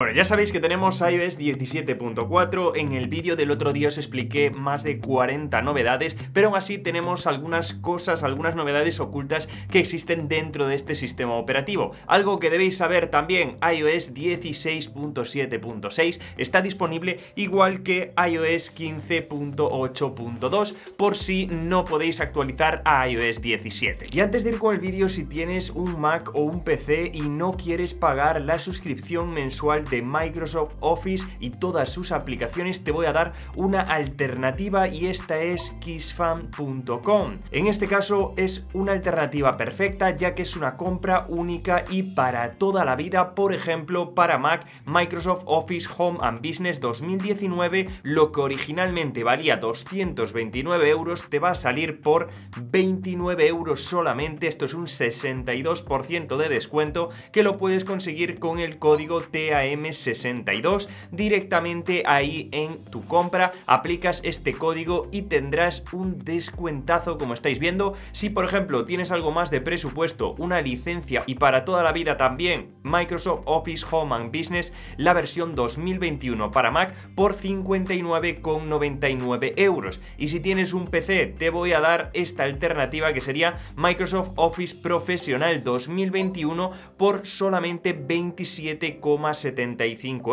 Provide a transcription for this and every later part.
Bueno, ya sabéis que tenemos iOS 17.4, en el vídeo del otro día os expliqué más de 40 novedades, pero aún así tenemos algunas cosas, algunas novedades ocultas que existen dentro de este sistema operativo. Algo que debéis saber también, iOS 16.7.6 está disponible igual que iOS 15.8.2 por si no podéis actualizar a iOS 17. Y antes de ir con el vídeo, si tienes un Mac o un PC y no quieres pagar la suscripción mensual de Microsoft Office y todas sus aplicaciones, te voy a dar una alternativa y esta es kissfam.com. En este caso es una alternativa perfecta ya que es una compra única y para toda la vida, por ejemplo, para Mac, Microsoft Office Home and Business 2019, lo que originalmente valía 229 euros, te va a salir por 29 euros solamente, esto es un 62% de descuento que lo puedes conseguir con el código TAM 62 directamente ahí en tu compra aplicas este código y tendrás un descuentazo como estáis viendo si por ejemplo tienes algo más de presupuesto una licencia y para toda la vida también Microsoft Office Home and Business la versión 2021 para Mac por 59,99 euros y si tienes un PC te voy a dar esta alternativa que sería Microsoft Office Professional 2021 por solamente 27,70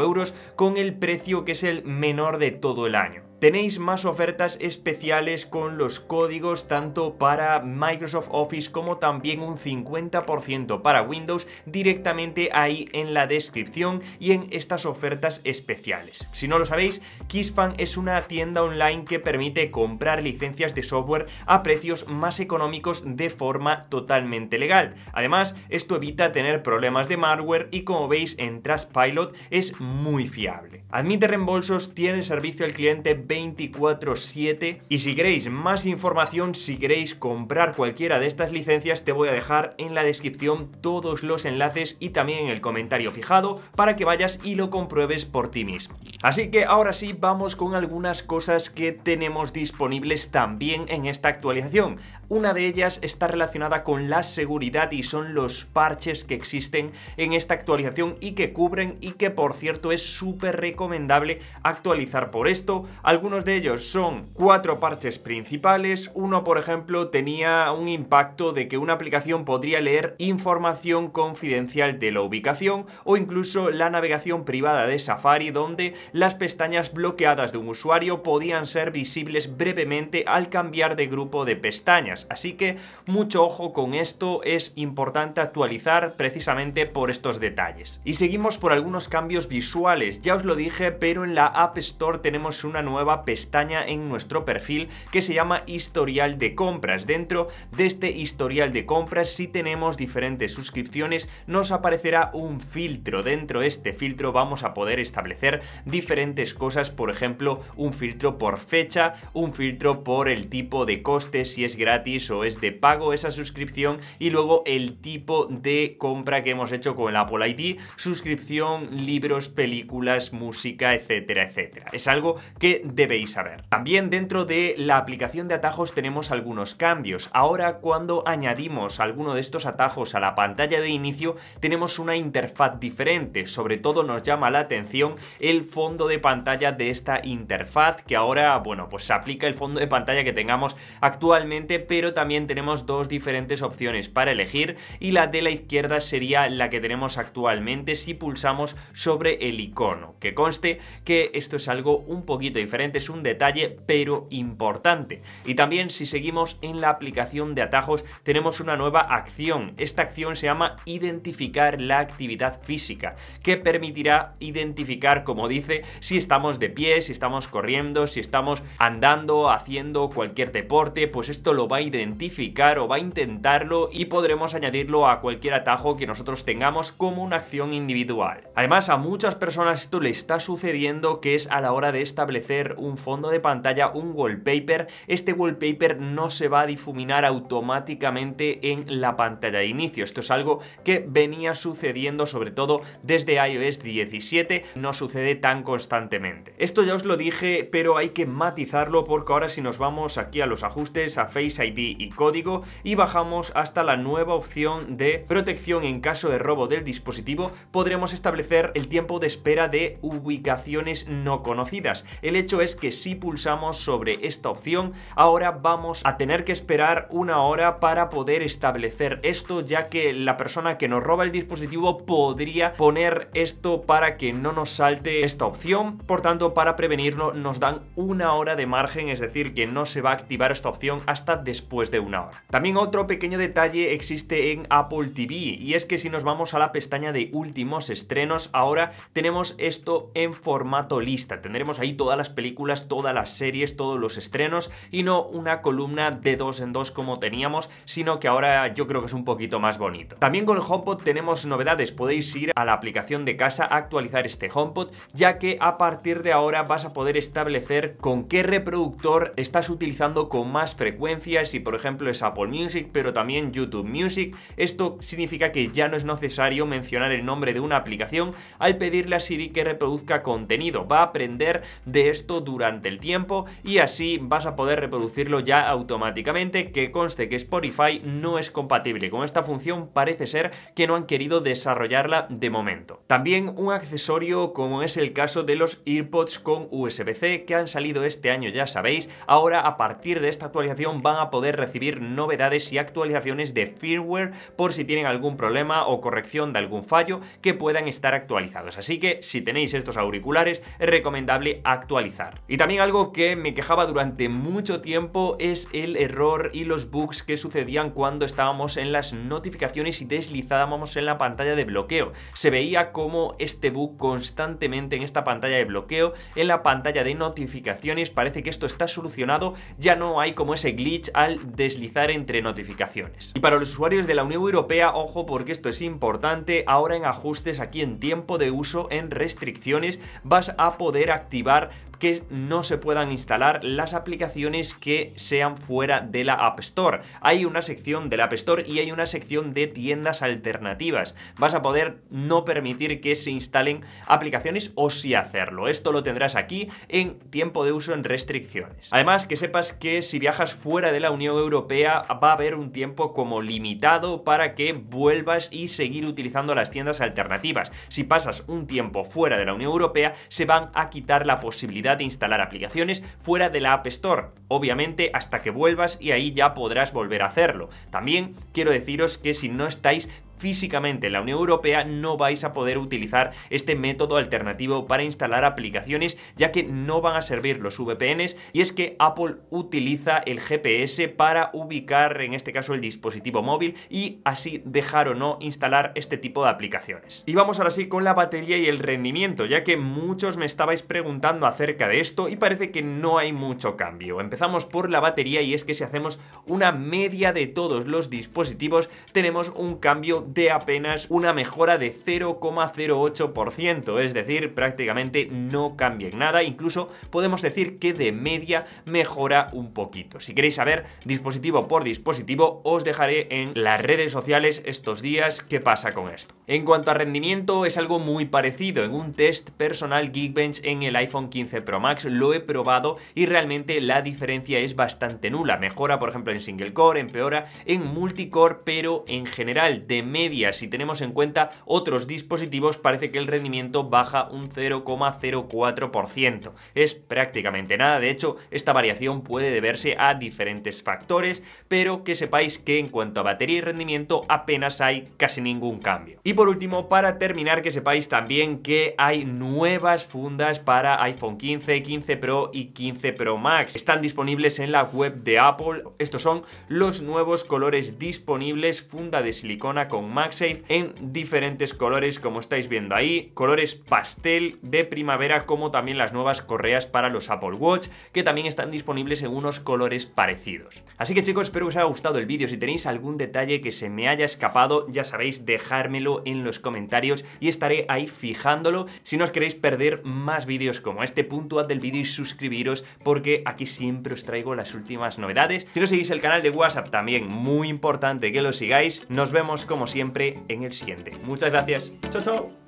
euros con el precio que es el menor de todo el año tenéis más ofertas especiales con los códigos tanto para Microsoft Office como también un 50% para Windows directamente ahí en la descripción y en estas ofertas especiales. Si no lo sabéis, KissFan es una tienda online que permite comprar licencias de software a precios más económicos de forma totalmente legal. Además, esto evita tener problemas de malware y como veis en Trustpilot es muy fiable. Admite reembolsos, tiene servicio al cliente 24/7 y si queréis más información, si queréis comprar cualquiera de estas licencias, te voy a dejar en la descripción todos los enlaces y también en el comentario fijado para que vayas y lo compruebes por ti mismo. Así que ahora sí vamos con algunas cosas que tenemos disponibles también en esta actualización. Una de ellas está relacionada con la seguridad y son los parches que existen en esta actualización y que cubren y que por cierto es súper recomendable actualizar por esto algunos de ellos son cuatro parches principales. Uno, por ejemplo, tenía un impacto de que una aplicación podría leer información confidencial de la ubicación o incluso la navegación privada de Safari donde las pestañas bloqueadas de un usuario podían ser visibles brevemente al cambiar de grupo de pestañas. Así que mucho ojo con esto, es importante actualizar precisamente por estos detalles. Y seguimos por algunos cambios visuales, ya os lo dije, pero en la App Store tenemos una nueva pestaña en nuestro perfil que se llama historial de compras. Dentro de este historial de compras, si tenemos diferentes suscripciones, nos aparecerá un filtro. Dentro de este filtro vamos a poder establecer diferentes cosas, por ejemplo, un filtro por fecha, un filtro por el tipo de coste, si es gratis o es de pago esa suscripción y luego el tipo de compra que hemos hecho con el Apple ID, suscripción, libros, películas, música, etcétera, etcétera. Es algo que debéis saber. También dentro de la aplicación de atajos tenemos algunos cambios. Ahora cuando añadimos alguno de estos atajos a la pantalla de inicio tenemos una interfaz diferente. Sobre todo nos llama la atención el fondo de pantalla de esta interfaz que ahora, bueno, pues se aplica el fondo de pantalla que tengamos actualmente pero también tenemos dos diferentes opciones para elegir y la de la izquierda sería la que tenemos actualmente si pulsamos sobre el icono. Que conste que esto es algo un poquito diferente es un detalle, pero importante. Y también si seguimos en la aplicación de atajos, tenemos una nueva acción. Esta acción se llama identificar la actividad física, que permitirá identificar, como dice, si estamos de pie, si estamos corriendo, si estamos andando, haciendo cualquier deporte, pues esto lo va a identificar o va a intentarlo y podremos añadirlo a cualquier atajo que nosotros tengamos como una acción individual. Además, a muchas personas esto le está sucediendo que es a la hora de establecer un fondo de pantalla, un wallpaper. Este wallpaper no se va a difuminar automáticamente en la pantalla de inicio. Esto es algo que venía sucediendo sobre todo desde iOS 17, no sucede tan constantemente. Esto ya os lo dije, pero hay que matizarlo porque ahora si nos vamos aquí a los ajustes, a Face ID y código y bajamos hasta la nueva opción de protección en caso de robo del dispositivo, podremos establecer el tiempo de espera de ubicaciones no conocidas. El hecho es que si pulsamos sobre esta opción, ahora vamos a tener que esperar una hora para poder establecer esto, ya que la persona que nos roba el dispositivo podría poner esto para que no nos salte esta opción. Por tanto, para prevenirlo nos dan una hora de margen, es decir, que no se va a activar esta opción hasta después de una hora. También otro pequeño detalle existe en Apple TV y es que si nos vamos a la pestaña de últimos estrenos, ahora tenemos esto en formato lista. Tendremos ahí todas las películas todas las series, todos los estrenos y no una columna de dos en dos como teníamos, sino que ahora yo creo que es un poquito más bonito. También con el HomePod tenemos novedades, podéis ir a la aplicación de casa a actualizar este HomePod, ya que a partir de ahora vas a poder establecer con qué reproductor estás utilizando con más frecuencia, si por ejemplo es Apple Music, pero también YouTube Music. Esto significa que ya no es necesario mencionar el nombre de una aplicación al pedirle a Siri que reproduzca contenido. Va a aprender de esto durante el tiempo y así vas a poder reproducirlo ya automáticamente, que conste que Spotify no es compatible con esta función, parece ser que no han querido desarrollarla de momento. También un accesorio como es el caso de los EarPods con USB-C que han salido este año, ya sabéis, ahora a partir de esta actualización van a poder recibir novedades y actualizaciones de firmware por si tienen algún problema o corrección de algún fallo que puedan estar actualizados. Así que si tenéis estos auriculares, es recomendable actualizar. Y también algo que me quejaba durante mucho tiempo es el error y los bugs que sucedían cuando estábamos en las notificaciones y deslizábamos en la pantalla de bloqueo. Se veía como este bug constantemente en esta pantalla de bloqueo, en la pantalla de notificaciones, parece que esto está solucionado, ya no hay como ese glitch al deslizar entre notificaciones. Y para los usuarios de la Unión Europea, ojo porque esto es importante, ahora en ajustes aquí en tiempo de uso, en restricciones, vas a poder activar que no se puedan instalar las aplicaciones que sean fuera de la App Store. Hay una sección de la App Store y hay una sección de tiendas alternativas. Vas a poder no permitir que se instalen aplicaciones o si hacerlo. Esto lo tendrás aquí en tiempo de uso en restricciones. Además, que sepas que si viajas fuera de la Unión Europea va a haber un tiempo como limitado para que vuelvas y seguir utilizando las tiendas alternativas. Si pasas un tiempo fuera de la Unión Europea, se van a quitar la posibilidad de instalar aplicaciones fuera de la App Store, obviamente hasta que vuelvas y ahí ya podrás volver a hacerlo. También quiero deciros que si no estáis físicamente en la Unión Europea no vais a poder utilizar este método alternativo para instalar aplicaciones ya que no van a servir los VPNs y es que Apple utiliza el GPS para ubicar en este caso el dispositivo móvil y así dejar o no instalar este tipo de aplicaciones. Y vamos ahora sí con la batería y el rendimiento ya que muchos me estabais preguntando acerca de esto y parece que no hay mucho cambio. Empezamos por la batería y es que si hacemos una media de todos los dispositivos tenemos un cambio de apenas una mejora de 0,08%, es decir, prácticamente no cambia en nada, incluso podemos decir que de media mejora un poquito. Si queréis saber dispositivo por dispositivo, os dejaré en las redes sociales estos días qué pasa con esto. En cuanto a rendimiento, es algo muy parecido. En un test personal Geekbench en el iPhone 15 Pro Max lo he probado y realmente la diferencia es bastante nula. Mejora, por ejemplo, en single core, empeora en multicore, pero en general de media. Si tenemos en cuenta otros dispositivos, parece que el rendimiento baja un 0,04%. Es prácticamente nada, de hecho, esta variación puede deberse a diferentes factores, pero que sepáis que en cuanto a batería y rendimiento apenas hay casi ningún cambio. Y por último, para terminar, que sepáis también que hay nuevas fundas para iPhone 15, 15 Pro y 15 Pro Max. Están disponibles en la web de Apple. Estos son los nuevos colores disponibles, funda de silicona con MagSafe en diferentes colores como estáis viendo ahí, colores pastel de primavera como también las nuevas correas para los Apple Watch que también están disponibles en unos colores parecidos. Así que chicos, espero que os haya gustado el vídeo, si tenéis algún detalle que se me haya escapado, ya sabéis, dejármelo en los comentarios y estaré ahí fijándolo. Si no os queréis perder más vídeos como este, puntuad del vídeo y suscribiros porque aquí siempre os traigo las últimas novedades. Si no seguís el canal de WhatsApp también, muy importante que lo sigáis. Nos vemos como siempre siempre en el siguiente. Muchas gracias. Chao, chao.